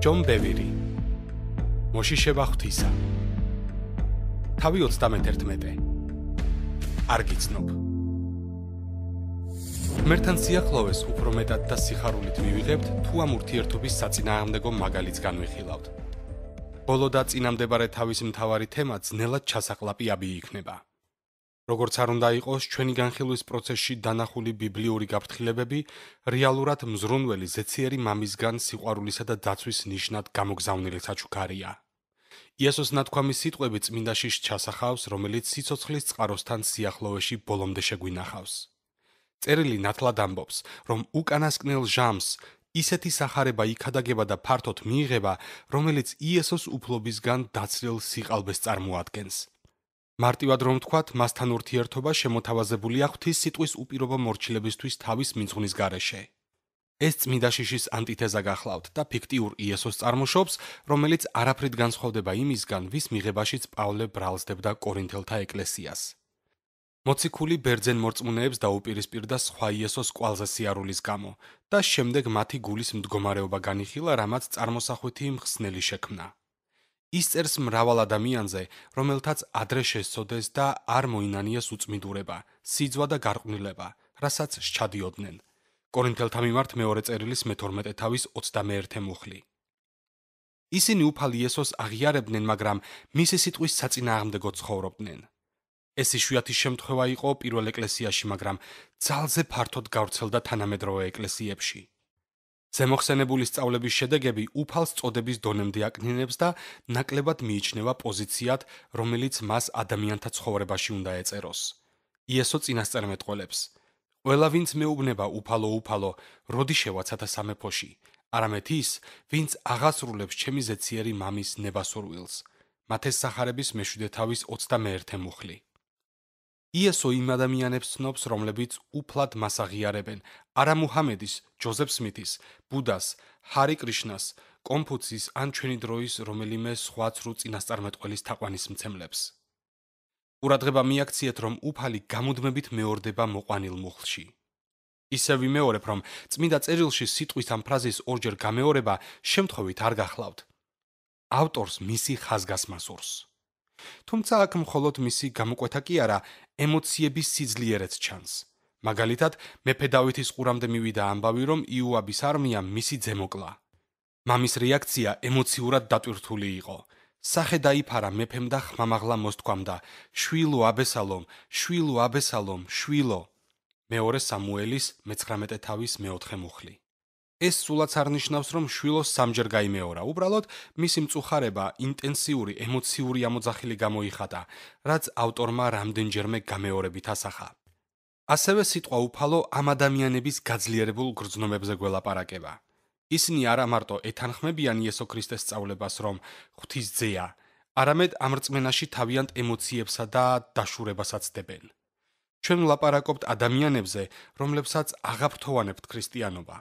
ჯონ ბევერი მოშიშება ღვთისა თავი 31 არ გიცნობ მერთან სიახლოვეს უფრო მეტად და სიხარულით მივიღებთ თუ ამ ურთიერთობის საწინააღმდეგო მაგალითს განვიხილავთ ბოლო და წინამდებარე თავის მთავარი თემა ძნელად ჩასაყლაპიაბი იქნება როგორც არ უნდა იყოს ჩვენი განხილვის პროცესში დანახული ბიბლიური გაფრთხილებები რეალურად მზრუნველი ზეციერი მამისგან სიყვარულისა და დაცვის ნიშნად გამოგზავნილი საჩუქარია იესოს ნათქვამის სიტყვები წმინდაში ჩასახავს რომელიც სიცოცხლის წყაროსთან სიახლოვეში ბოლომდე შეგვინახავს წერილი ნათლად ამბობს რომ უკანასკნელ ჟამს ისეთი сахарება იქადაგება და ფართოდ მიიღება რომელიც იესოს უფლობისგან დაცრილ სიყალბეს წარმოადგენს მარტივად რომ ვთქვათ, მასთან ურთიერთობა შემოთავაზებულია ღვთის სიტყვის უპირობო მორჩილებისთვის თავის მიძღვნის გარეშე. ეს წმინდა შიშის ანტითეზა გახლავთ და ფიქტიურ იესოს წარმოშობს, რომელიც არაფრით განსხვავდება იმისგან, ვის მიღებაშიც პავლე ბრალდდებდა კორინთელთა ეკლესიას. მოციქული ბერძენ მორწმუნეებს დაუპირისპირდა სხვა იესოს ყალზე სიარულის გამო და შემდეგ მათი გულის მდგომარეობა განიხილა, რამაც წარმოსახვითი მხსნელი შექმნა. ის წერს მრავალ ადამიანზე, რომელთაც ადრე შეცოდეს და არ მოინანიეს უწმიდურება, სიძვა და გარყვნილება, რასაც შჩადიოდნენ. კორინთელთა მიმართ მეორე წერილის მე-12 თავის 21-ე მუხლი. ისინი უფალ იესოს აღიარებდნენ, მაგრამ მისი სიტყვის საწინააღმდეგო ცხოვრობდნენ. ეს ისუათი შემთხვევა იყო პირველ ეკლესიაში, მაგრამ ძალზე ფართოდ გავრცელდა თანამედროვე ეკლესიებში. ზემოხსენებული სწავლების შედეგები უფალს წოდების დონემდე აკნინებს და ნაკლებად მიიჩნევა პოზიციად, რომელიც მას ადამიანთა ცხოვრებაში უნდა ეწეროს. იესო წინასწარმეტყველებს: ყველა ვინც მეუბნება უფალო უფალო, როდი შევაცათა სამეფოში, არამედ ის, ვინც აღასრულებს ჩემი ზეციერი მამის ნებასურვილს. მათეს სახარების მე-7 თავის 21-ე მუხლი 1 იესო იმ ადამიანებს ცნობს, რომლებიც უფლად მას აღიარებენ, არა მუჰამედის, ჯო ゼ ფ სმითის, ბუდას, ჰარი კრიშნას, კონფუციის ან ჩვენი დროის რომელიმე სხვა ცრუ წინასწარმეტყველის თაყვანისმცემლებს. ყურადღება მიაქციეთ, რომ უფალი გამუდმებით მეორდება მოყვანილ მუხლში. ისე ვიმეორებ, რომ წმინდა წერილში სიტყვის ამ ფრაზის ორჯერ გამეორება შემთხვევით არ გახლავთ. ავტორს მისი ხაზგასმას ურს. თუმცა აქ მხოლოდ მისი გამოკვეთა კი არა, ემოციების სიძლიერეც ჩანს. მაგალითად, მეფე დავითის ყურამდე მივიდა ამბავი, რომ იუაბის არმია მისი ძემოკლა. მამის რეაქცია ემოციურად დატვირთული იყო. სახე დაიფარა მეფემ და ხმამაღლა მოსთქვამ და შვილო აბესალომ, შვილო აბესალომ, შვილო. მეორე სამუელის 19 თავის მეოთხე მუხლი. ეს სულაც არნიშნავს, რომ შვილოს სამჯერ გამეორა. უბრალოდ, მისი მწუხარება ინტენსიური ემოციური ამოძახილი გამოიხატა, რაც ავტორმა რამდენჯერმე გამეორებით ასახა. ასევე სიტყვა უფალო ამ ადამიანების გაძლიერებულ გრძნობებზე გველაპარაკება. ისინი არა მარტო ეთანხმებიან იესო ქრისტეს სწავლებას, რომ ღვთის ძეა, არამედ ამრწმენაში თავიანთ ემოციებსა და დაშურებასაც დებენ. ჩვენ ვლაპარაკობთ ადამიანებზე, რომლებსაც აღაფრთოვანებთ ქრისტიანობა.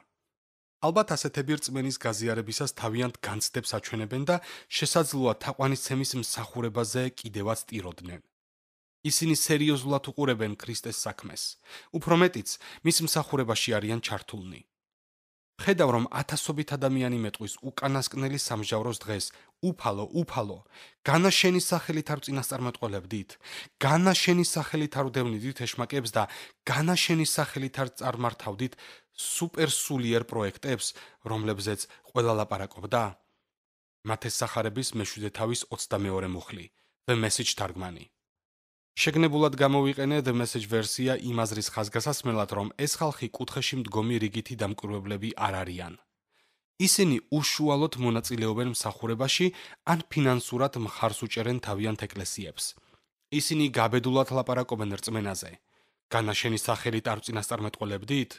ალბათ ასეთები რწმენის გაზიარებისას თავიანთ განცდებს აჩვენებენ და შესაძლოა თაყვანისცემის მსახურებაზე კიდევაც ტიროდნენ. ისინი სერიოზულად უყურებენ ქრისტეს საქმეს. უფრო მეტიც, მის მსახურებაში არიან ჩართულნი. ხედავ რომ ათასობით ადამიანი მეტყვის უკანასკნელი სამჟავროს დღეს უფალო უფალო განაშენის სახელით არ წინასწარმეტყველებდით განაშენის სახელით არ უდევნიდით ეშმაკებს და განაშენის სახელით არ წარმართავდით სუპერსულიერ პროექტებს რომლებზეც ყველა ლაპარაკობდა მათეს სახარების მე-7 თავის 22 მუხლი the message თარგმანი შეგნებულად გამოვიყენეთ message ვერსია იმ აზრის ხაზგასასმელად, რომ ეს ხალხი კუთხეში მდგომი რიგითი დამკვირვებლები არ არიან. ისინი უშუალოდ მონაწილეობენ მსახურებაში ან ფინანსურად მხარს უჭერენ თავიანთ ეკლესიებს. ისინი გაბედულად ლაპარაკობენ რწმენაზე. განაშენის სახელით არ წინასწარმეტყველებდით?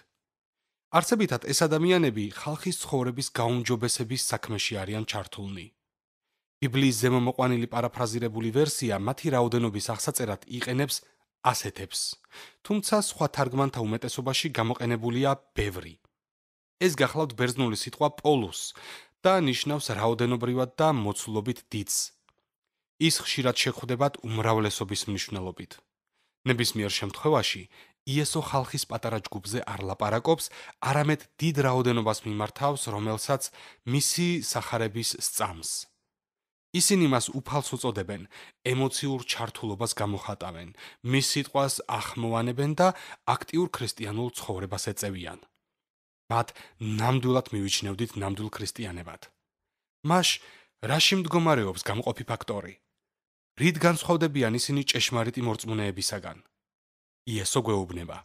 არსებითად ეს ადამიანები ხალხის ცხოვრების გაუმჯობესების საქმეში არიან ჩართულნი. ბიბლიის ზემომოყვანილი პარაფრაზირებული ვერსია მათი რაოდენობის აღსაწერად იყენებს ასეთებს. თუმცა სხვა თარგმანთა უმეტესობაში გამოყენებულია ბევრი. ეს გახლავთ ბერძნული სიტყვა პოლუს და ნიშნავს რაოდენობრივად და მოცულობით დიდს. ის ხშირად შეხვდებათ უმრავლესობის მნიშვნელობით. ნებისმიერ შემთხვევაში იესო ხალხის პატარა ჯგუფზე არ ლაპარაკობს, არამედ დიდ რაოდენობას მიმართავს, რომელსაც მისი сахарების სწამს. ისინი მას უფალს უწოდებენ, ემოციურ ჩართულობას გამოხატავენ, მის სიტყვას ახმოვანებენ და აქტიურ ქრისტიანულ ცხოვრებას ეწევიან. მათ ნამდვილად მივიჩნევდით ნამდვილ ქრისტიანებად. მაშ რაში მდგომარეობს გამყოფი ფაქტორი? რით განსხვავდებიან ისინი ჭეშმარიტი მორწმუნეებისაგან? იესო გვეუბნება.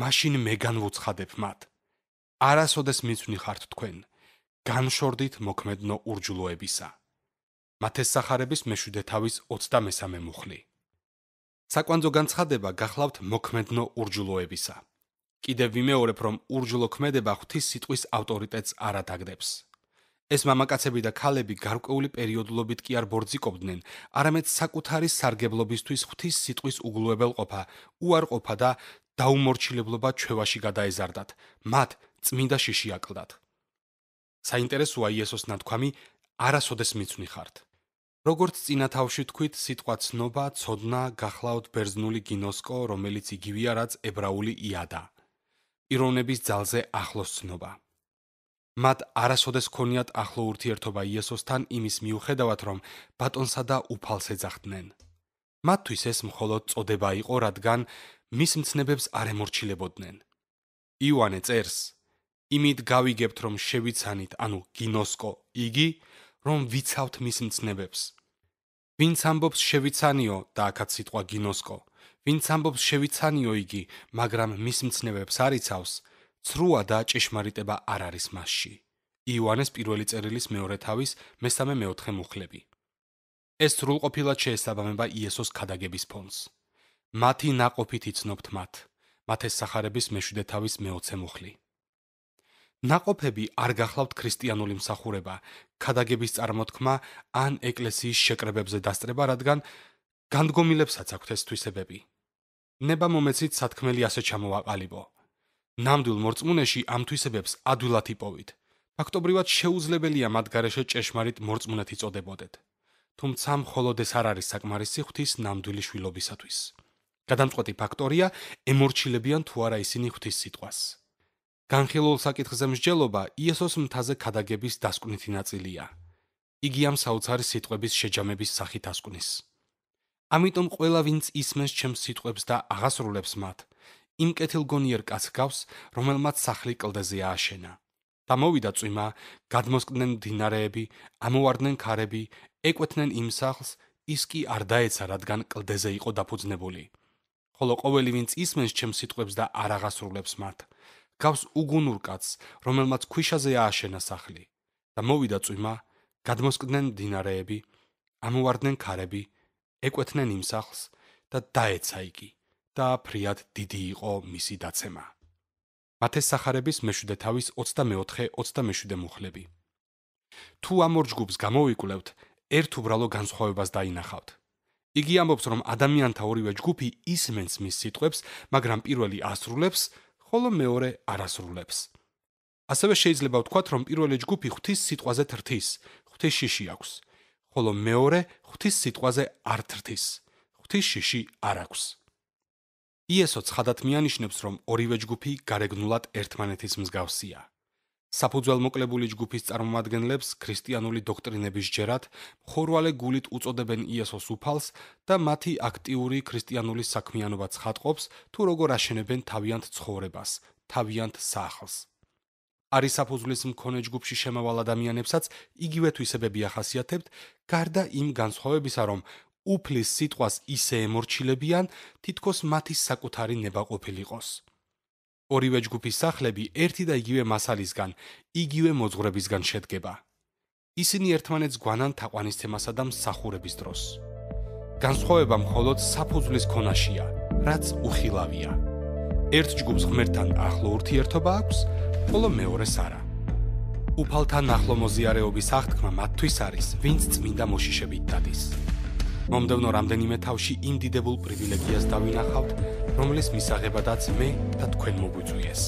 მაშინ მე განვუცხადებ მათ. არასოდეს მიცვნი ხართ თქვენ. განშორდით მოქმედნო ურჯულოებისა. მათეს სახარების მეშვიდე თავის 23-ე მუხლი. საკვანძო განცხადება გახლავთ მოქმედნო ურჯულოებისა. კიდევ ვიმეორებ, რომ ურჯულოქმედება ღვთის სიტყვის ავტორიტეტს არადაგდებს. ეს მამაკაცები და ქალები გარკვეული პერიოდულობით კი არ ბორძიკობდნენ, არამედ საკუთარი სარგებლობისთვის ღვთის სიტყვის უგლუებელ ყოფა, უარყოფა და დაუმორჩილებლობა ჩევაში გადაეზარდათ, მათ წმინდა შეშიაკლდათ. საინტერესოა იესოს ნათქვამი: არასოდეს მიცნი ხართ. როგორც წინა თავში თქვით, სიტყვა ცნობა, ცოდნა, გახლავთ ბერძნული გინოსკო, რომელიც იგივეა რაც ებრაული იადა. პიროვნების ძალზე ახლოს ცნობა. მათ არასოდეს ქონიათ ახლო ურთიერთობა იესოსთან იმის მიუხედავად, რომ ბატონსა და უფალს ეძახდნენ. მათთვის ეს მხოლოდ წოდება იყო, რადგან მის მცნებებს არ ემორჩილებოდნენ. იოანე წერს: იმით გავიგებთ, რომ შევიცანით, ანუ გინოსკო იგი რომ ვიცავთ მის მცნებებს. ვინც ამბობს შევიცანიო და ახაც სიტყვა გინოსკო, ვინც ამბობს შევიცანიო იგი, მაგრამ მის მცნებებს არიცავს, ცრუა და ჭეშმარიტება არ არის მასში. იოანეს პირველი წერილის მეორე თავის მესამე მეოთხე მუხლები. ეს სრულყოფილად შეესაბამება იესოს ქადაგების ფონს. მათი ناقოფით იცნობთ მათ. მათეს სახარების მე-7 თავის მე-20 მუხლი. ნაყოფები არ გახლავთ ქრისტიანული მსახურება, ქადაგების წარმოთქმა ან ეკლესიის შეკრებებზე დასწრება, რადგან განდგომილებსაც აქვთ ეს თვისებები. ნება მომეცით სათქმელი ასე ჩამოვაყალიბო. ნამდვილ მორწმუნეში ამ თვისებებს ადვილად იპოვით. ფაქტობრივად შეუძლებელია მათ გარეშე ჭეშმარიტ მორწმუნეთი წოდებოდეთ. თუმცა მხოლოდ ეს არ არის საკმარისი ღვთის ნამდვილი შვილობისათვის. გადამწყვეტი ფაქტორია ემორჩილებიან თუ არა ისინი ღვთის სიტყვას. განხილულ საკითხზე მსჯელობა იესოს მთაზე ქადაგების დასკვნითი ნაწილია. იგი ამ საოცარი სიტყვების შეჯამების სახით ასკვნის. ამიტომ ყველა ვინც ისმენს ჩემს სიტყვებს და აღასრულებს მათ, იმ კეთილ გონიერ კაცს გავს, რომელმაც სახლი კლდეზე ააშენა. და მოვიდა წვიმა, გადმოსკდნენ დინარეები, ამოვარდნენ ქარები, ეკვეთნენ იმ სახლს, ის კი არ დაეცა, რადგან კლდეზე იყო დაფუძნებული. ხოლო ყოველი ვინც ისმენს ჩემს სიტყვებს და არ აღასრულებს მათ, გავს უგუნურ კაცს, რომელმაც ქვიშაზე ააშენა სახლი და მოვიდა წვიმა, გადმოსკდნენ დინარეები, ამოვარდნენ ქარები, ეკვეთნენ იმ სახლს და დაეცა იგი და ფრიად დიდი იყო მისი დაცემა. მათეს სახარების მეშვიდე თავის 24-27 მუხლები. თუ ამორჯგუბს გამოვიკვლევთ, ერთ უბრალო განსხვავებას დაინახავთ. იგი ამბობს, რომ ადამიანთა ორივე ჯგუფი ისმენს მის სიტყვებს, მაგრამ პირველი ასრულებს ხოლო მეორე არასრულებს. ასევე შეიძლება ვთქვათ, რომ პირველი ჯგუფი ღვთის სიტყვაზე თრთის, ღვთის შიში აქვს, ხოლო მეორე ღვთის სიტყვაზე არ თრთის, ღვთის შიში არ აქვს. იესო ცხადად მიანიშნებს, რომ ორივე ჯგუფი გარეგნულად ერთმანეთის მსგავსია. საფუძველმოკლებული ჯგუფის წარმომადგენლებს ქრისტიანული დოქტრინების ჯერათ ხორვალე გულით უწოდებენ იესოს უფალს და მათი აქტიური ქრისტიანული საქმიანობა ცხადყოფს თუ როგორ აშენებენ თავიანთ ცხოვრებას, თავიანთ სახლს. არის საფუძვლის მქონე ჯგუფში შემავალ ადამიანებსაც იგივე თვისებები ახასიათებთ, გარდა იმ განსხვავებისა, რომ უფლის სიტყვას ისე ემორჩილებიან, თითქოს მათი საკუთარი ნება ყოფილიყოს. ორივე ჯგუფის სახლები ერთი და იგივე მასალისგან, იგივე მოძღვრებისგან შედგება. ისინი ერთმანეთს გვანან თაყვანის თემასა და მსახურების დროს. განსხვავება მხოლოდ საფუძვლის ქონაშია, რაც უხილავია. ერთ ჯგუფს ღმერთთან ახლო ურთიერთობა აქვს, ხოლო მეორეს არა. უფალთან ახლო მოზიარეობის აღთქმა მათთვის არის, ვინც წმინდა მოშიშებით დადის. მომდევნო რამდენიმე თავში იმ დიდებულ პრივილეგიას დავინახავთ, რომელიც მისაღებადაც მე და თქვენ მოგვიწვიეს.